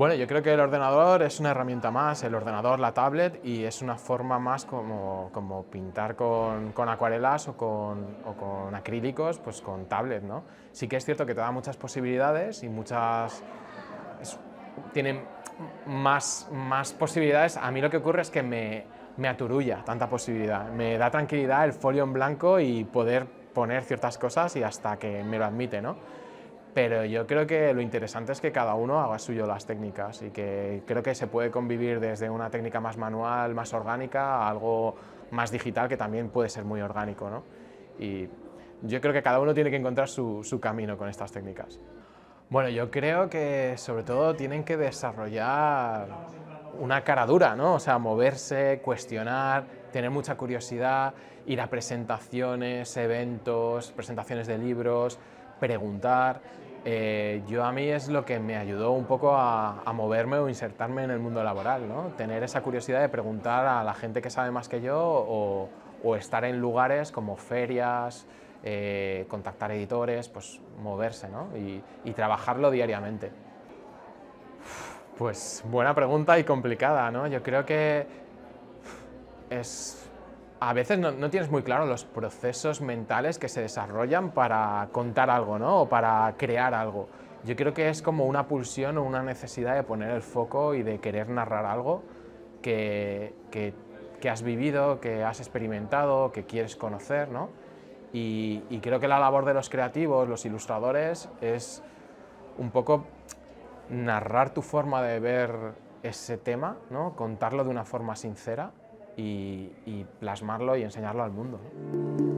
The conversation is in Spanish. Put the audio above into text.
Bueno, yo creo que el ordenador es una herramienta más, el ordenador, la tablet, y es una forma más como, como pintar con, con acuarelas o con, o con, acrílicos, pues con tablet, ¿no? Sí que es cierto que te da muchas posibilidades y muchas... Tiene tienen más, más posibilidades. A mí lo que ocurre es que me, me aturulla tanta posibilidad. Me da tranquilidad el folio en blanco y poder poner ciertas cosas y hasta que me lo admite, ¿no? pero yo creo que lo interesante es que cada uno haga suyo las técnicas y que creo que se puede convivir desde una técnica más manual, más orgánica, a algo más digital que también puede ser muy orgánico. ¿no? Y yo creo que cada uno tiene que encontrar su, su camino con estas técnicas. Bueno, yo creo que sobre todo tienen que desarrollar una cara dura, ¿no? O sea, moverse, cuestionar, tener mucha curiosidad, ir a presentaciones, eventos, presentaciones de libros, preguntar. Eh, yo a mí es lo que me ayudó un poco a, moverme o insertarme en el mundo laboral, Tener esa curiosidad de preguntar a la gente que sabe más que yo o, estar en lugares como ferias, eh, contactar editores, pues moverse, y trabajarlo diariamente. Pues buena pregunta y complicada, ¿no? Yo creo que es... A veces no, tienes muy claro los procesos mentales que se desarrollan para contar algo, ¿no? O para crear algo. Yo creo que es como una pulsión o una necesidad de poner el foco y de querer narrar algo que, has vivido, que has experimentado, que quieres conocer, ¿no? y creo que la labor de los creativos, los ilustradores, es un poco narrar tu forma de ver ese tema, ¿no? contarlo de una forma sincera y, plasmarlo y enseñarlo al mundo.